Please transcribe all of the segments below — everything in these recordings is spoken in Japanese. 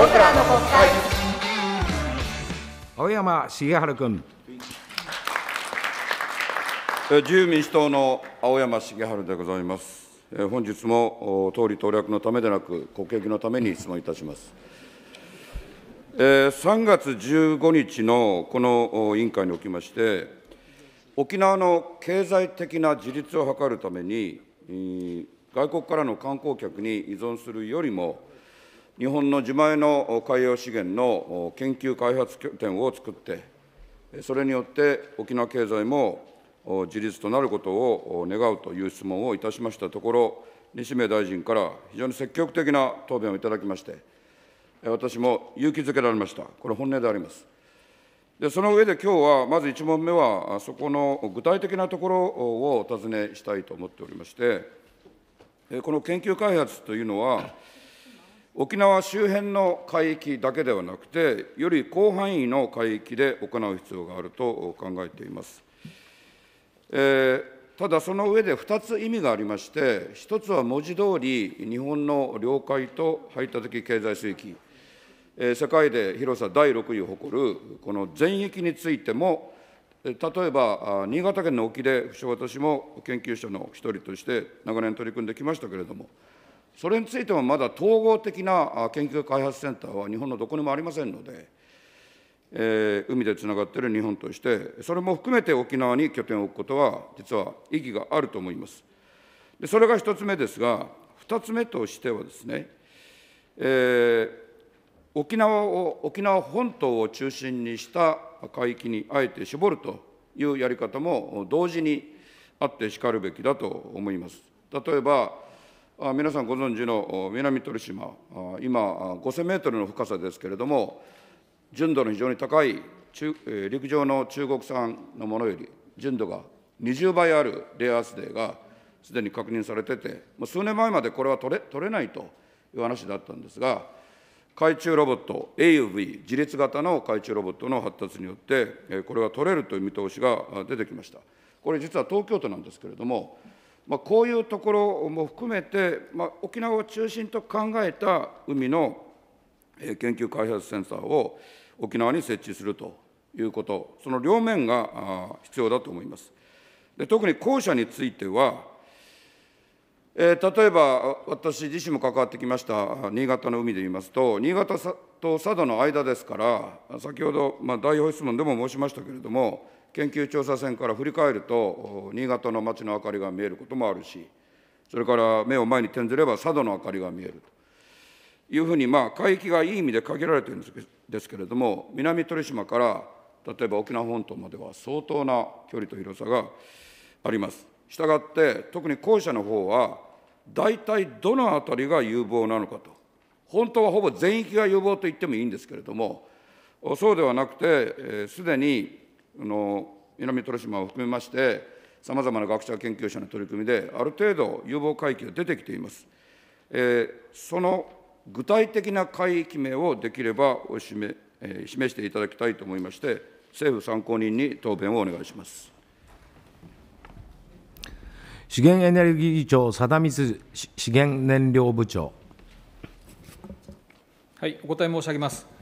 僕らの国会青山茂春君自由民主党の青山茂春でございます本日も党利党略のためでなく国益のために質問いたします3月15日のこの委員会におきまして沖縄の経済的な自立を図るために、外国からの観光客に依存するよりも、日本の自前の海洋資源の研究開発拠点を作って、それによって沖縄経済も自立となることを願うという質問をいたしましたところ、西銘大臣から非常に積極的な答弁をいただきまして、私も勇気づけられました、これ、本音であります。でその上で今日は、まず1問目は、そこの具体的なところをお尋ねしたいと思っておりまして、この研究開発というのは、沖縄周辺の海域だけではなくて、より広範囲の海域で行う必要があると考えています。えー、ただ、その上で2つ意味がありまして、1つは文字通り、日本の領海と排他的経済水域、えー、世界で広さ第6位を誇るこの全域についても、例えば新潟県の沖で、私も研究者の一人として長年取り組んできましたけれども、それについてもまだ統合的な研究開発センターは日本のどこにもありませんので、えー、海でつながっている日本として、それも含めて沖縄に拠点を置くことは、実は意義があると思います。でそれが1つ目ですが、2つ目としてはですね、えー、沖縄を沖縄本島を中心にした海域にあえて絞るというやり方も同時にあってしかるべきだと思います。例えば皆さんご存知の南鳥島、今、5000メートルの深さですけれども、純度の非常に高い陸上の中国産のものより、純度が20倍あるレアアースデーがすでに確認されてて、もう数年前までこれは取れ取れないという話だったんですが、海中ロボット、AUV、自立型の海中ロボットの発達によって、これは取れるという見通しが出てきました。これ実は東京都なんですけれども、まあ、こういうところも含めて、まあ、沖縄を中心と考えた海の研究開発センサーを沖縄に設置するということ、その両面が必要だと思います。で特に後者については、えー、例えば私自身も関わってきました新潟の海で言いますと、新潟と佐渡の間ですから、先ほど、まあ、代表質問でも申しましたけれども、研究調査船から振り返ると、新潟の街の明かりが見えることもあるし、それから目を前に転ずれば佐渡の明かりが見えるというふうに、まあ、海域がいい意味で限られているんですけれども、南鳥島から例えば沖縄本島までは相当な距離と広さがあります。したがって、特に後者の方は、大体どの辺りが有望なのかと、本当はほぼ全域が有望と言ってもいいんですけれども、そうではなくて、す、えー、で、にの南鳥島を含めまして、さまざまな学者、研究者の取り組みで、ある程度、有望海域が出てきています。えー、その具体的な海域名をできればお示,、えー、示していただきたいと思いまして、政府参考人に答弁をお願いします。資源エネルギー庁、貞光資源燃料部長。はい、お答え申し上げます。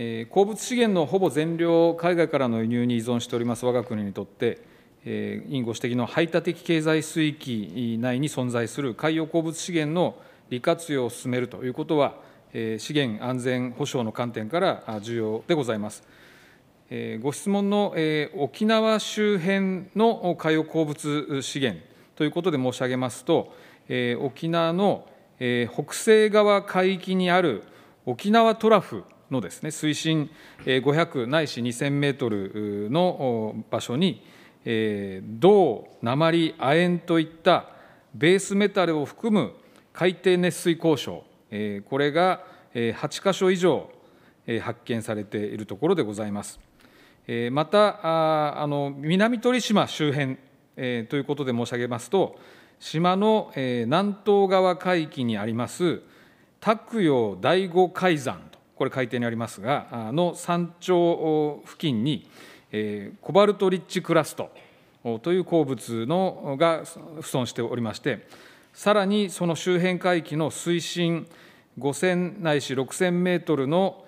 え鉱物資源のほぼ全量を海外からの輸入に依存しております我が国にとって、え委員ご指摘の排他的経済水域内に存在する海洋鉱物資源の利活用を進めるということは、え資源安全保障の観点から重要でございます。えご質問の、え沖縄周辺の海洋鉱物資源ということで申し上げますと、え沖縄の、え北西側海域にある沖縄トラフのですね水深500ないし2000メートルの場所に銅、鉛、亜鉛といったベースメタルを含む海底熱水鉱床これが8箇所以上発見されているところでございます。またあの南鳥島周辺ということで申し上げますと、島の、南東側海域にあります、拓陽第五海山とこれ改定にありますが、の山頂付近に、コバルトリッチクラストという鉱物のが不損しておりまして、さらにその周辺海域の水深5000ないし6000メートルの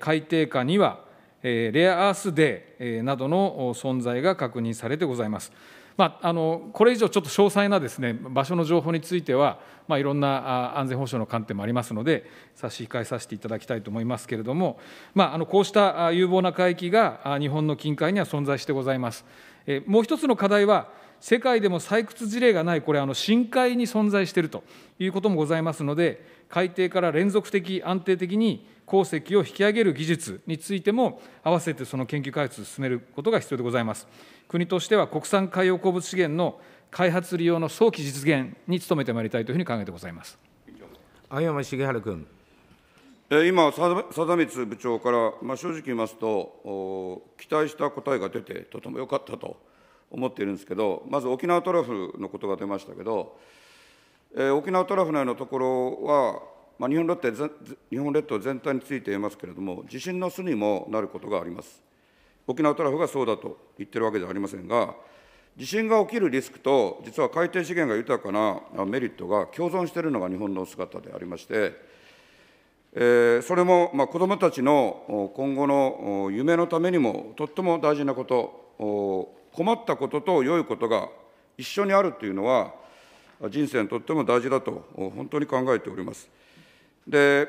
海底下には、レアアースデーなどの存在が確認されてございます。まあ、あのこれ以上、ちょっと詳細なです、ね、場所の情報については、まあ、いろんな安全保障の観点もありますので、差し控えさせていただきたいと思いますけれども、まあ、あのこうした有望な海域が日本の近海には存在してございます。えもう一つの課題は、世界でも採掘事例がない、これ、あの深海に存在しているということもございますので、海底から連続的、安定的に鉱石を引き上げる技術についても、併せてその研究開発を進めることが必要でございます。国としては国産海洋鉱物資源の開発利用の早期実現に努めてまいりたいというふうに考えてございます青山茂春君。今、貞光部長から、まあ、正直言いますと、期待した答えが出て、とても良かったと思っているんですけど、まず沖縄トラフのことが出ましたけど、えー、沖縄トラフのところは、まあ、日本列島日本列島全体について言いますけれども、地震の巣にもなることがあります。沖縄トラフがそうだと言ってるわけではありませんが、地震が起きるリスクと、実は海底資源が豊かなメリットが共存しているのが日本の姿でありまして、えー、それも、まあ、子どもたちの今後の夢のためにもとっても大事なこと、困ったことと良いことが一緒にあるというのは、人生にとっても大事だと、本当に考えております。で、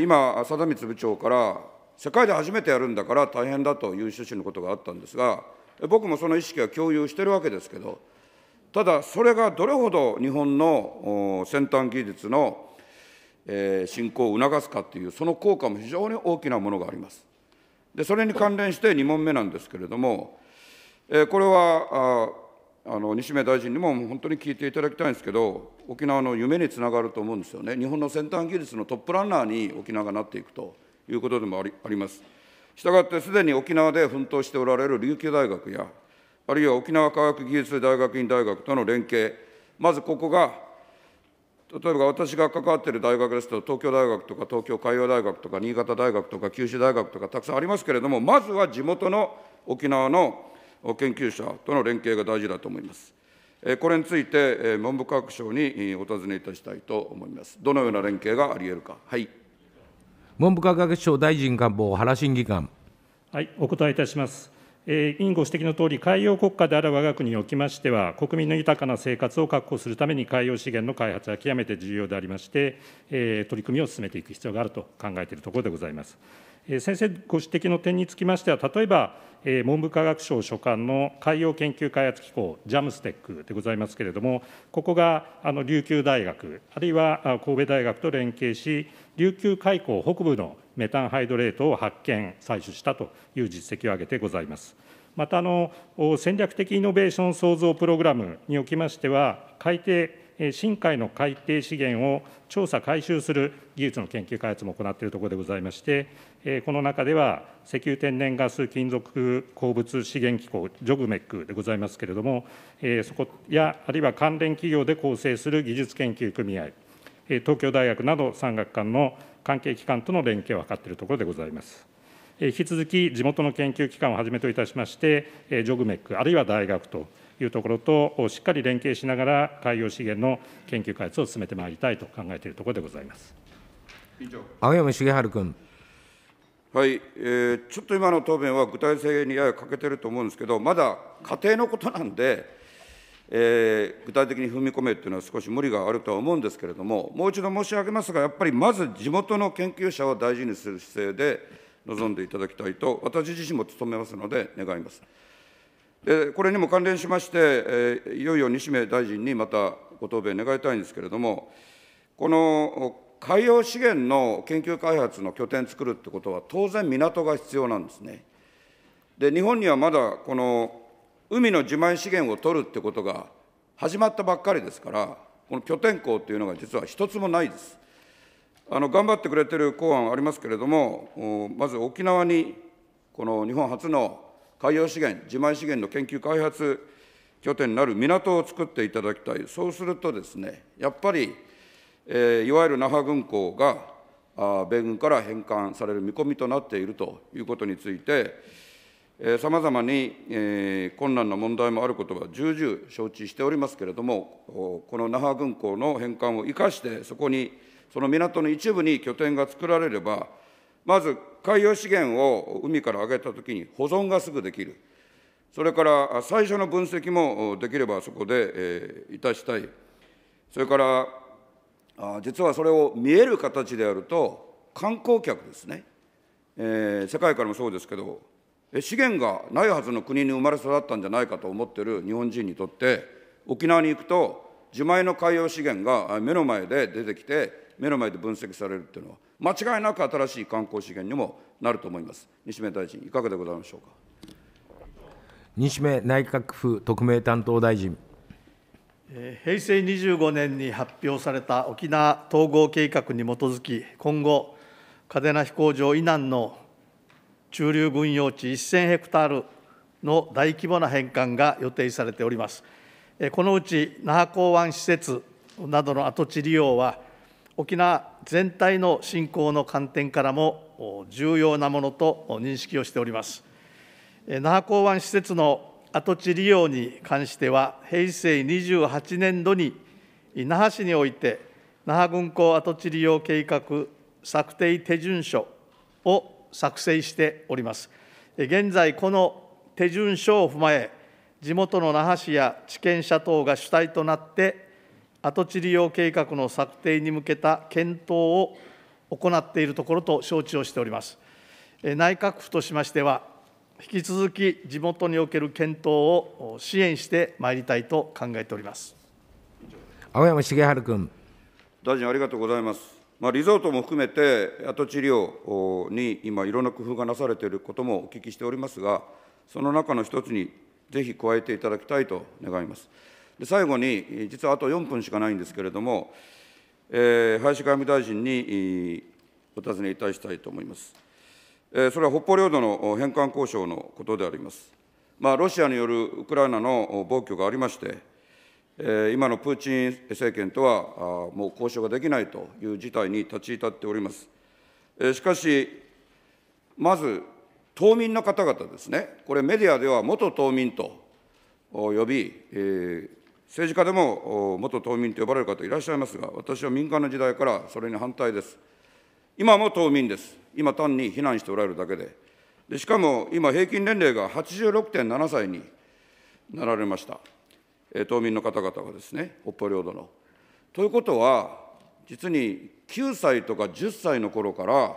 今、貞光部長から世界で初めてやるんだから大変だという趣旨のことがあったんですが、僕もその意識は共有してるわけですけど、ただ、それがどれほど日本の先端技術の進行を促すかという、その効果も非常に大きなものがあります。でそれに関連して2問目なんですけれども、えこれはああの西銘大臣にも本当に聞いていただきたいんですけど、沖縄の夢につながると思うんですよね、日本の先端技術のトップランナーに沖縄がなっていくと。いうことでもあります。したがって、すでに沖縄で奮闘しておられる琉球大学や、あるいは沖縄科学技術大学院大学との連携、まずここが、例えば私が関わっている大学ですと、東京大学とか東京海洋大学とか新潟大学とか九州大学とかたくさんありますけれども、まずは地元の沖縄の研究者との連携が大事だと思います。これについて、文部科学省にお尋ねいたしたいと思います。どのような連携があり得るか。はい文部科学省大臣官房原審議官。はい、お答えいたします。えー、委員ご指摘のとおり、海洋国家である我が国におきましては、国民の豊かな生活を確保するために海洋資源の開発は極めて重要でありまして、えー、取り組みを進めていく必要があると考えているところでございます。先生ご指摘の点につきましては、例えば、文部科学省所管の海洋研究開発機構、ジャムステックでございますけれども、ここが琉球大学、あるいは神戸大学と連携し、琉球海溝北部のメタンハイドレートを発見、採取したという実績を挙げてございます。またあの、戦略的イノベーション創造プログラムにおきましては、海底深海の海底資源を調査・回収する技術の研究開発も行っているところでございまして、この中では、石油天然ガス金属鉱物資源機構、ジョグメックでございますけれども、そこや、あるいは関連企業で構成する技術研究組合、東京大学など産学官の関係機関との連携を図っているところでございます。引き続き、地元の研究機関をはじめといたしまして、ジョグメック、あるいは大学と、いうところとしっかり連携しながら海洋資源の研究開発を進めてまいりたいと考えているところでございます。青山茂春君。はい、えー、ちょっと今の答弁は具体性にやや欠けてると思うんですけど、まだ家庭のことなんで、えー、具体的に踏み込めというのは少し無理があるとは思うんですけれども、もう一度申し上げますが、やっぱりまず地元の研究者を大事にする姿勢で臨んでいただきたいと、私自身も努めますので、願います。これにも関連しまして、いよいよ西銘大臣にまたご答弁願いたいんですけれども、この海洋資源の研究開発の拠点作るってことは、当然港が必要なんですね。で、日本にはまだこの海の自前資源を取るってことが始まったばっかりですから、この拠点港というのが実は一つもないです。あの頑張ってくれてる公案ありますけれども、まず沖縄にこの日本初の海洋資源、自前資源の研究開発拠点になる港を作っていただきたい、そうするとですね、やっぱり、えー、いわゆる那覇軍港があ米軍から返還される見込みとなっているということについて、さまざまに、え困難な問題もあることは重々承知しておりますけれども、この那覇軍港の返還を生かして、そこに、その港の一部に拠点が作られれば、まず海洋資源を海から上げたときに保存がすぐできる、それから最初の分析もできればそこで、えいたしたい、それからあ実はそれを見える形でやると、観光客ですね、えー、世界からもそうですけど、資源がないはずの国に生まれ育ったんじゃないかと思っている日本人にとって、沖縄に行くと、自前の海洋資源が目の前で出てきて、目の前で分析されるっていうのは、間違いなく新しい観光資源にもなると思います。西銘大臣、いかがでございましょうか。西銘内閣府特命担当大臣。平成25年に発表された沖縄統合計画に基づき、今後、嘉手納飛行場以南の駐留軍用地1000ヘクタールの大規模な返還が予定されております。このうち那覇港湾施設などの跡地利用は、沖縄全体の振興の観点からも重要なものと認識をしております。那覇港湾施設の跡地利用に関しては、平成28年度に那覇市において、那覇軍港跡地利用計画策定手順書を作成しております。現在、この手順書を踏まえ、地元の那覇市や地権者等が主体となって跡地利用計画の策定に向けた検討を行っているところと承知をしております。内閣府としましては、引き続き地元における検討を支援してまいりたいと考えております青山茂春君。大臣、ありがとうございます。まあ、リゾートも含めて、跡地利用に今、いろんな工夫がなされていることもお聞きしておりますが、その中の一つに、ぜひ加えていただきたいと願います。で最後に、実はあと4分しかないんですけれども、えー、林外務大臣にお尋ねいたしたいと思います。えー、それは北方領土の返還交渉のことであります。まあ、ロシアによるウクライナの暴挙がありまして、えー、今のプーチン政権とはもう交渉ができないという事態に立ち至っております。えー、しかし、まず島民の方々ですね、これ、メディアでは元島民と呼び、えー、政治家でも元島民と呼ばれる方いらっしゃいますが、私は民間の時代からそれに反対です。今も島民です。今単に避難しておられるだけで。でしかも今、平均年齢が86.7歳になられました。島民の方々はですね、北方領土の。ということは、実に9歳とか10歳の頃から、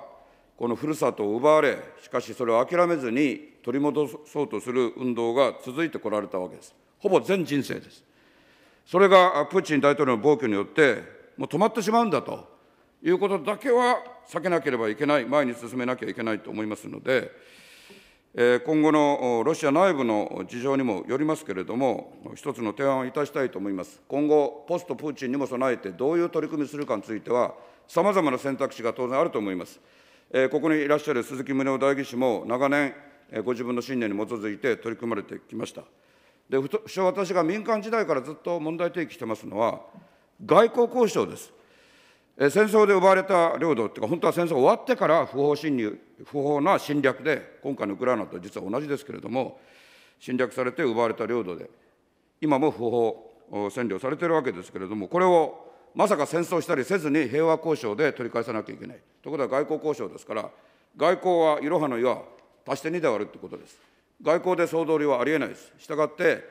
このふるさとを奪われ、しかしそれを諦めずに取り戻そうとする運動が続いてこられたわけです。ほぼ全人生です。それがプーチン大統領の暴挙によって、もう止まってしまうんだということだけは避けなければいけない、前に進めなきゃいけないと思いますので、今後のロシア内部の事情にもよりますけれども、一つの提案をいたしたいと思います。今後、ポストプーチンにも備えて、どういう取り組みするかについては、さまざまな選択肢が当然あると思います。ここにいらっしゃる鈴木宗男代議士も長年、ご自分の信念に基づいて取り組まれてきました。で私が民間時代からずっと問題提起してますのは外交交渉ですえ戦争で奪われた領土っていうか本当は戦争終わってから不法侵入不法な侵略で今回のウクライナと実は同じですけれども侵略されて奪われた領土で今も不法占領されてるわけですけれどもこれをまさか戦争したりせずに平和交渉で取り返さなきゃいけないということは外交交渉ですから外交はいろはの岩、は足して2で割るということです。外交で総通りはありえないです。したがって、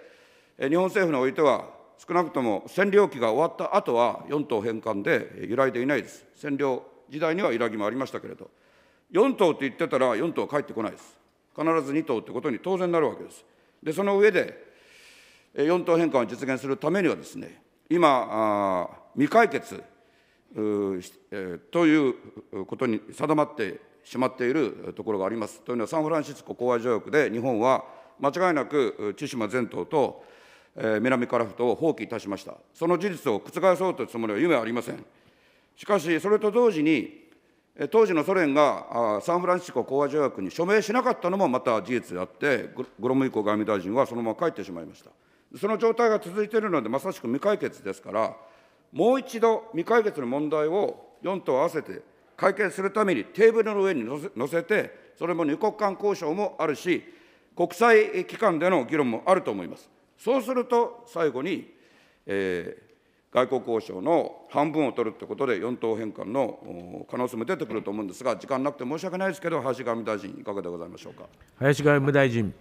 日本政府においては、少なくとも占領期が終わった後は、4島返還で揺らいでいないです。占領時代には揺らぎもありましたけれど、4島って言ってたら、4島は帰ってこないです。必ず2島ってことに当然なるわけです。で、その上で、4島返還を実現するためにはですね、今、未解決ということに定まってしまっているところがあります。というのは、サンフランシスコ講和条約で日本は間違いなく千島全島と南樺太を放棄いたしました。その事実を覆そうというつもりは夢はありません。しかし、それと同時に、当時のソ連がサンフランシスコ講和条約に署名しなかったのもまた事実であって、グロム以降外務大臣はそのまま帰ってしまいました。その状態が続いているので、まさしく未解決ですから、もう一度未解決の問題を4党合わせて解決するためにテーブルの上に載せて、それも2国間交渉もあるし、国際機関での議論もあると思います。そうすると、最後に、えー、外交交渉の半分を取るということで、4党返還の可能性も出てくると思うんですが、時間なくて申し訳ないですけど、林外務大臣、いかがでございましょうか。林外務大臣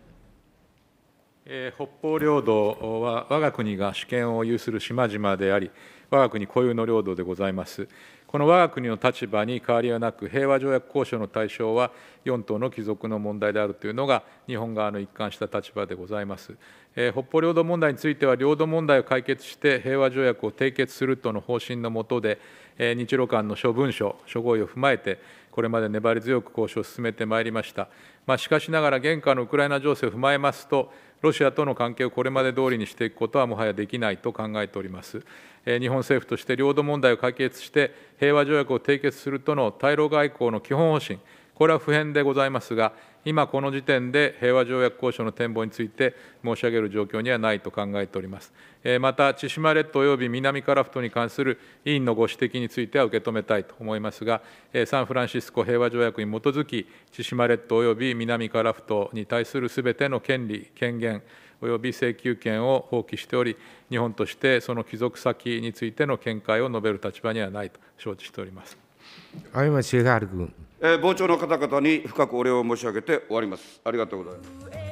え北方領土は我が国が主権を有する島々であり、我が国固有の領土でございます。この我が国の立場に変わりはなく、平和条約交渉の対象は4島の帰属の問題であるというのが、日本側の一貫した立場でございます。えー、北方領土問題については、領土問題を解決して平和条約を締結するとの方針の下で、えー、日露間の諸文書、諸合意を踏まえて、これまで粘り強く交渉を進めてまいりました。まあ、しかしながら、現下のウクライナ情勢を踏まえますと、ロシアとの関係をこれまで通りにしていくことはもはやできないと考えております。日本政府として領土問題を解決して平和条約を締結するとの対ロ外交の基本方針、これは普遍でございますが、今この時点で平和条約交渉の展望について申し上げる状況にはないと考えております。また、千島列島及び南カラフトに関する委員のご指摘については受け止めたいと思いますが、サンフランシスコ平和条約に基づき、千島列島及び南カラフトに対するすべての権利、権限、及び請求権を放棄しており、日本としてその帰属先についての見解を述べる立場にはないと承知しております。青山茂春君。えー、傍聴の方々に深くお礼を申し上げて終わります。ありがとうございます。